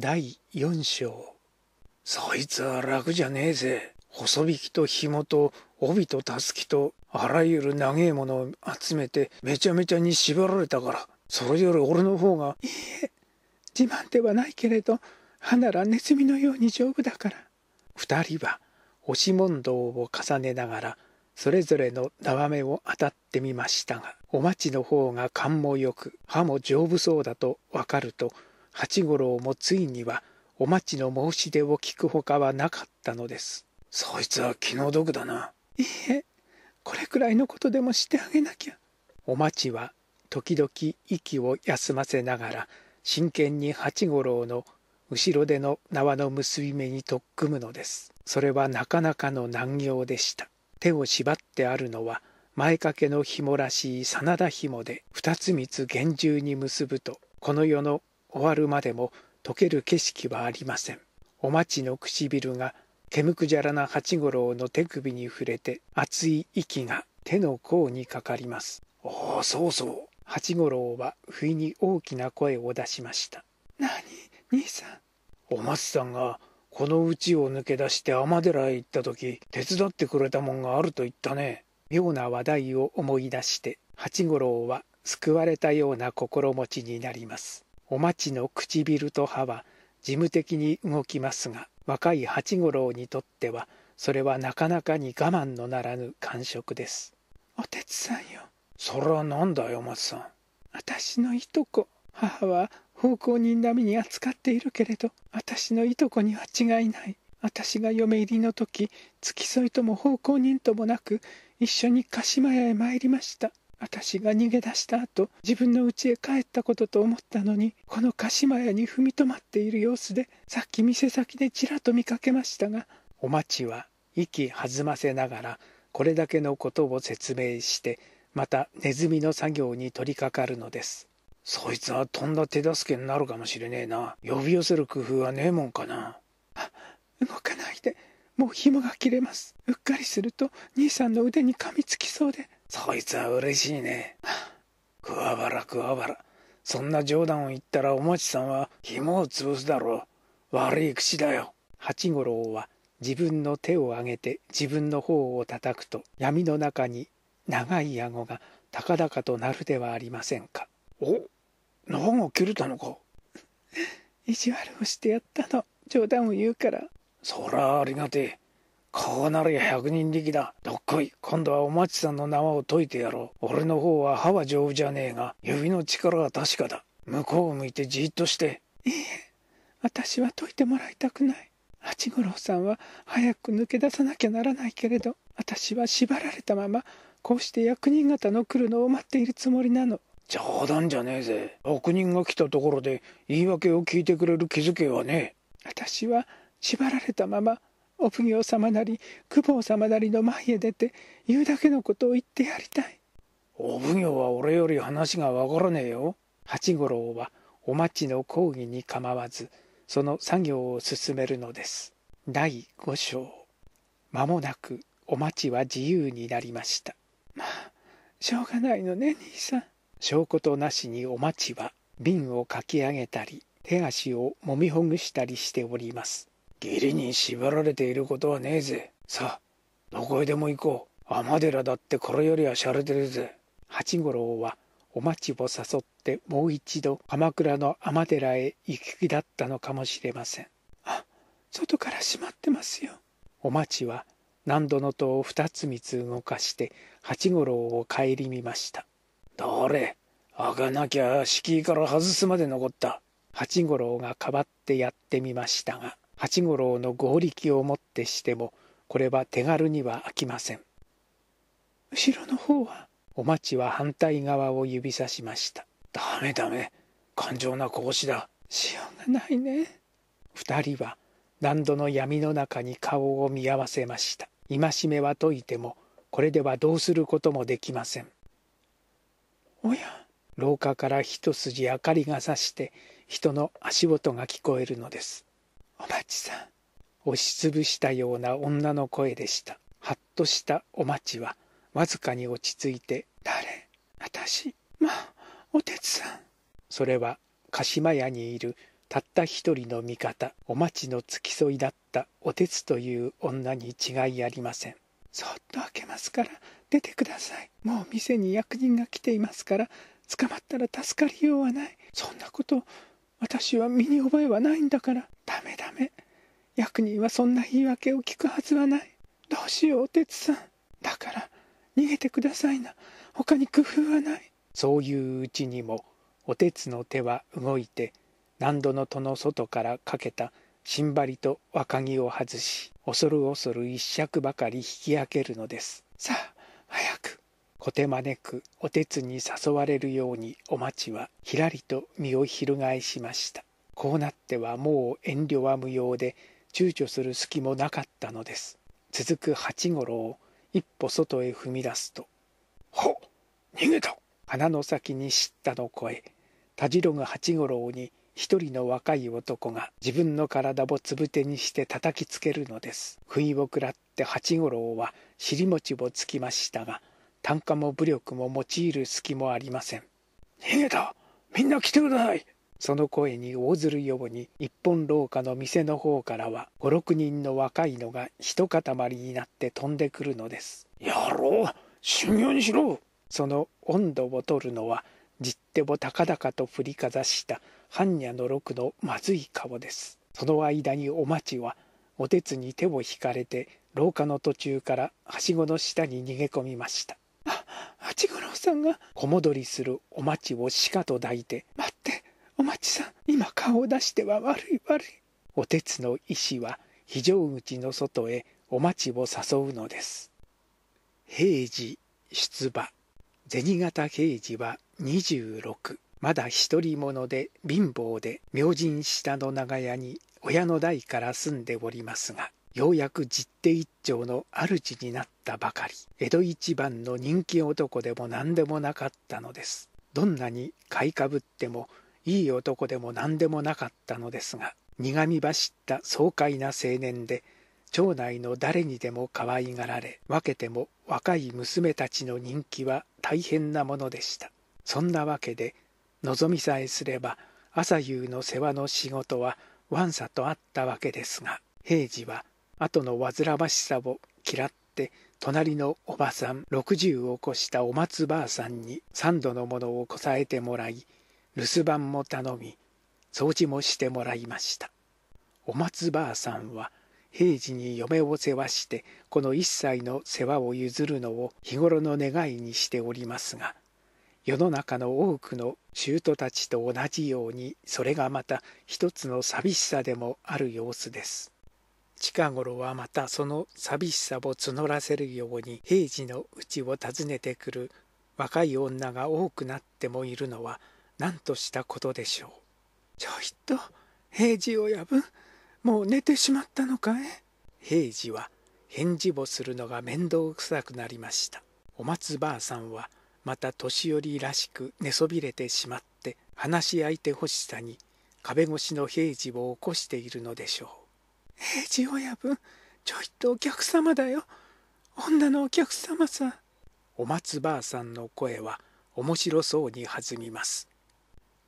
第4章そいつは楽じゃねえぜ細引きと紐と帯とたすきとあらゆる長えものを集めてめちゃめちゃに縛られたからそれより俺の方がいいえ自慢ではないけれど歯ならネズミのように丈夫だから二人は押し問答を重ねながらそれぞれの眺めを当たってみましたがお待ちの方が勘もよく歯も丈夫そうだとわかると八五郎もついにはお待ちの申し出を聞くほかはなかったのですそいつは気の毒だないいえこれくらいのことでもしてあげなきゃお待ちは時々息を休ませながら真剣に八五郎の後ろでの縄の結び目に取っ組むのですそれはなかなかの難行でした手を縛ってあるのは前掛けの紐らしい真田紐で二つ三つ厳重に結ぶとこの世の終わるまでも溶ける景色はありませんおちの唇が毛むくじゃらな八五郎の手首に触れて熱い息が手の甲にかかりますおおそうそう八五郎は不意に大きな声を出しました何兄さんお松さんがこの家を抜け出して尼寺へ行った時手伝ってくれたもんがあると言ったね妙な話題を思い出して八五郎は救われたような心持ちになりますお待ちの唇と歯は事務的に動きますが若い八五郎にとってはそれはなかなかに我慢のならぬ感触ですおてつさんよそれは何んだよ松さん私のいとこ母は奉公人並みに扱っているけれど私のいとこには違いない私が嫁入りの時付き添いとも奉公人ともなく一緒に鹿島屋へ参りました私が逃げ出した後自分の家へ帰ったことと思ったのにこの鹿島屋に踏みとまっている様子でさっき店先でちらっと見かけましたがお町は息弾ませながらこれだけのことを説明してまたネズミの作業に取り掛かるのですそいつはとんだ手助けになるかもしれねえな呼び寄せる工夫はねえもんかなあ動かないでもう紐が切れますうっかりすると兄さんの腕に噛みつきそうでそいつは嬉しいね。くわばらくわばら。そんな冗談を言ったらおもちさんは紐を潰すだろう。悪い口だよ。八五郎は自分の手を上げて自分の方を叩くと闇の中に長い顎が高々となるではありませんか。お長を切れたのか。意地悪をしてやったの。冗談を言うから。そらありがてえ。こうなるや百人力だ。どっこい。今度はお町さんの縄を解いてやろう。俺の方は歯は丈夫じゃねえが、指の力は確かだ。向こうを向いてじっとして。いいえ、私は解いてもらいたくない。八五郎さんは早く抜け出さなきゃならないけれど、私は縛られたまま、こうして役人方の来るのを待っているつもりなの。冗談じゃねえぜ。悪人が来たところで言い訳を聞いてくれる気づけはねえ。私は縛られたまま、お奉行様なり公方様なりの前へ出て言うだけのことを言ってやりたいお奉行は俺より話がわからねえよ八五郎はお待ちの講義に構わずその作業を進めるのです第五章間もなくお待ちは自由になりましたまあしょうがないのね兄さん証拠となしにお待ちは瓶をかき上げたり手足をもみほぐしたりしております義理に縛られていることはねえぜ。さあ、どこへでも行こう。天寺だってこれよりはゃれてるぜ。八五郎はお待ちを誘ってもう一度鎌倉の天寺へ行き来だったのかもしれません。あ、外から閉まってますよ。お待ちは何度の戸を二つ三つ動かして八五郎を顧みました。どれ開かなきゃ敷居から外すまで残った。八五郎がかばってやってみましたが。八五郎のご力をもってしてもこれは手軽には飽きません後ろの方はお町は反対側を指さしましたダメダメ頑丈な格子だしようがないね二人は何度の闇の中に顔を見合わせました戒めは解いてもこれではどうすることもできませんおや廊下から一筋明かりがさして人の足音が聞こえるのですお待ちさん。押しつぶしたような女の声でした。はっとしたお待ちは、わずかに落ち着いて、誰私まあ、おてつさん。それは、鹿島屋にいる、たった一人の味方、お待ちの付き添いだったおてつという女に違いありません。そっと開けますから、出てください。もう店に役人が来ていますから、捕まったら助かりようはない。そんなこと、私は身に覚えはないんだからダメダメ役人はそんな言い訳を聞くはずはないどうしようおてつさんだから逃げてくださいな他に工夫はないそういううちにもおてつの手は動いて何度の戸の外からかけたしんばりと若木を外し恐る恐る一尺ばかり引き上げるのですさあ早く小手招くおてつに誘われるようにおまちはひらりと身を翻しましたこうなってはもう遠慮は無用で躊躇する隙もなかったのです続く八五郎一歩外へ踏み出すと「ほっ逃げた!」鼻の先に知ったの声たじろぐ八五郎に一人の若い男が自分の体をつぶてにして叩きつけるのです不意をくらって八五郎は尻餅をつきましたが単価も武力も用いる隙もありません逃げたみんな来てくださいその声に応ずるように一本廊下の店の方からは五六人の若いのが一塊になって飛んでくるのですやろう修行にしろその温度を取るのはじって高々と振りかざした般若の六のまずい顔ですその間にお町はおてつに手を引かれて廊下の途中からはしごの下に逃げ込みました八五郎さんが小戻りするお待ちをしかと抱いて「待ってお待ちさん今顔を出しては悪い悪い」おてつの意志は非常口の外へお待ちを誘うのです平治出馬銭形平次は26まだ独り者で貧乏で明神下の長屋に親の代から住んでおりますがようやく実手一丁の主になったばかり江戸一番の人気男でも何でもなかったのですどんなに買いかぶってもいい男でも何でもなかったのですが苦み走った爽快な青年で町内の誰にでも可愛がられ分けても若い娘たちの人気は大変なものでしたそんなわけで望みさえすれば朝夕の世話の仕事はわんさとあったわけですが平次は後の煩わしさを嫌って隣のおばさん60を越したお松ばあさんに三度のものをこさえてもらい留守番も頼み掃除もしてもらいましたお松ばあさんは平時に嫁を世話してこの一切の世話を譲るのを日頃の願いにしておりますが世の中の多くの舅たちと同じようにそれがまた一つの寂しさでもある様子です近頃はまたその寂しさを募らせるように平時のうちを訪ねてくる若い女が多くなってもいるのは何としたことでしょう。ちょいと平次親分もう寝てしまったのかい平次は返事をするのが面倒くさくなりました。お松ばあさんはまた年寄りらしく寝そびれてしまって話し相手欲しさに壁越しの平次を起こしているのでしょう。平治親分ちょいとお客様だよ女のお客様さお松ばあさんの声は面白そうに弾みます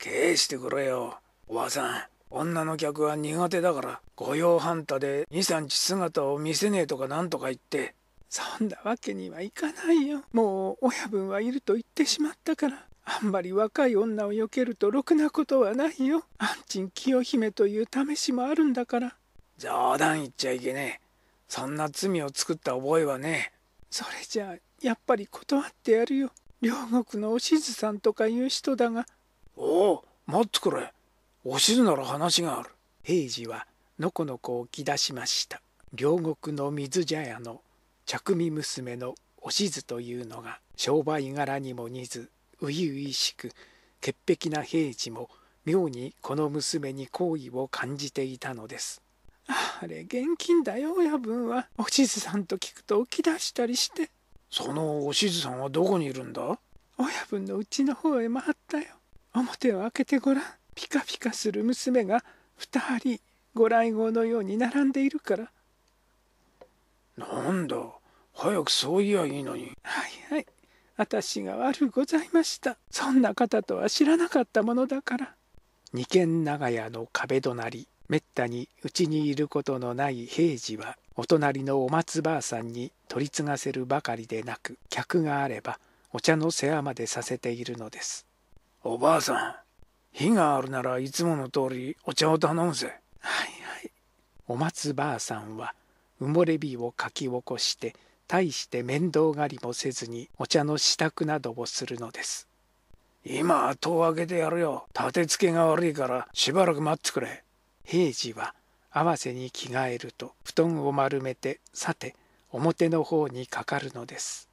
返してくれよおばさん女の客は苦手だから御用半田で23日姿を見せねえとかなんとか言ってそんなわけにはいかないよもう親分はいると言ってしまったからあんまり若い女を避けるとろくなことはないよちん清姫という試しもあるんだから冗談言っちゃいけねえそんな罪を作った覚えはねえそれじゃあやっぱり断ってやるよ両国のおしずさんとかいう人だがおお待ってくれおしずなら話がある平次はのこのこを起き出しました両国の水茶屋の着身娘のおしずというのが商売柄にも似ず初々しく潔癖な平次も妙にこの娘に好意を感じていたのですあれ現金だよ親分はおしずさんと聞くと起き出したりしてそのおしずさんはどこにいるんだ親分のうちの方へ回ったよ表を開けてごらんピカピカする娘が2人ご来号のように並んでいるからなんだ早くそう言やいいのにはいはい私が悪うございましたそんな方とは知らなかったものだから二軒長屋の壁隣めったにうちにいることのない平次はお隣のお松ばさんに取り継がせるばかりでなく客があればお茶の世話までさせているのですおばあさん火があるならいつもの通りお茶を頼むぜはいはいお松ばさんは埋もれ火をかき起こして大して面倒がりもせずにお茶の支度などをするのです今戸を開けてやるよ立て付けが悪いからしばらく待ってくれ平次は合わせに着替えると布団を丸めてさて表の方にかかるのです。